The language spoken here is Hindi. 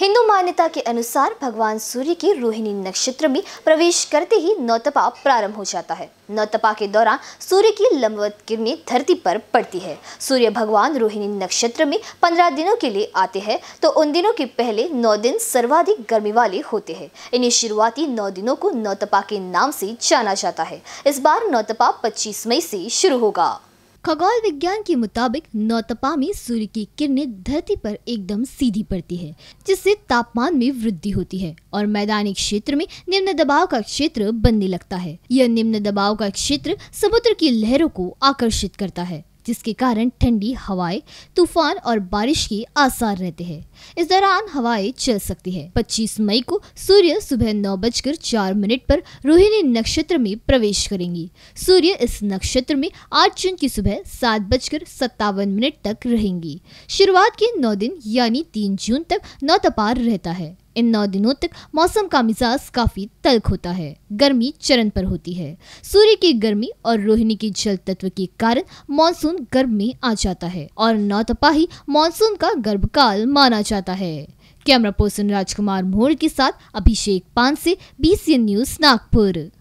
हिंदू मान्यता के अनुसार भगवान सूर्य के रोहिणी नक्षत्र में प्रवेश करते ही नौतपा प्रारंभ हो जाता है नौतपा के दौरान सूर्य की लंबवत किरणें धरती पर पड़ती है सूर्य भगवान रोहिणी नक्षत्र में पंद्रह दिनों के लिए आते हैं तो उन दिनों के पहले नौ दिन सर्वाधिक गर्मी वाले होते हैं इन्हें शुरुआती नौ दिनों को नौतपा के नाम से जाना जाता है इस बार नौतपा पच्चीस मई से शुरू होगा खगोल विज्ञान के मुताबिक नौतपा में सूर्य की किरणें धरती पर एकदम सीधी पड़ती है जिससे तापमान में वृद्धि होती है और मैदानी क्षेत्र में निम्न दबाव का क्षेत्र बनने लगता है यह निम्न दबाव का क्षेत्र समुद्र की लहरों को आकर्षित करता है जिसके कारण ठंडी हवाएं तूफान और बारिश के आसार रहते हैं इस दौरान हवाएं चल सकती है 25 मई को सूर्य सुबह नौ बजकर चार मिनट पर रोहिणी नक्षत्र में प्रवेश करेंगी सूर्य इस नक्षत्र में आठ जून की सुबह सात बजकर सत्तावन मिनट तक रहेंगी शुरुआत के नौ दिन यानी तीन जून तक नौतपार रहता है इन नौ दिनों तक मौसम का मिजाज काफी तल्ख होता है गर्मी चरण पर होती है सूर्य की गर्मी और रोहिणी के जल तत्व के कारण मानसून गर्भ में आ जाता है और नौतपाही मानसून का गर्भकाल माना जाता है कैमरा पर्सन राजकुमार मोहर के साथ अभिषेक पान से बीसीएन न्यूज नागपुर